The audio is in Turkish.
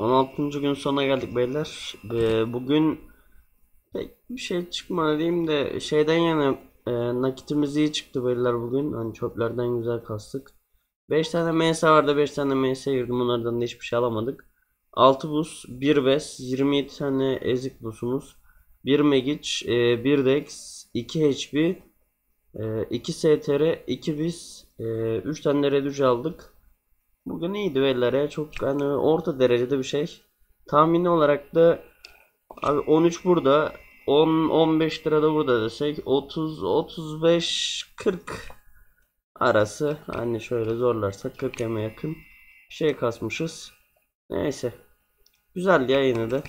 16. gün sonuna geldik beyler. Ee, bugün pek bir şey çıkmadı diyeyim de şeyden yana e, nakitimiz iyi çıktı beyler bugün. Hani çöplerden güzel kastık. 5 tane MS vardı. 5 tane MS girdim. Onlardan da hiçbir şey alamadık. 6 bus, 1 bes, 27 tane ezik busumuz. 1 megic, e, 1 dex, 2 hp, e, 2 str, 2 bis, 3 tane reduce aldık. Bugün iyi düellere çok yani orta derecede bir şey. Tahmini olarak da abi 13 burada 10 15 lira da burada desek 30 35 40 arası hani şöyle zorlarsak 40 yakın şey kasmışız. Neyse. Güzel ya yine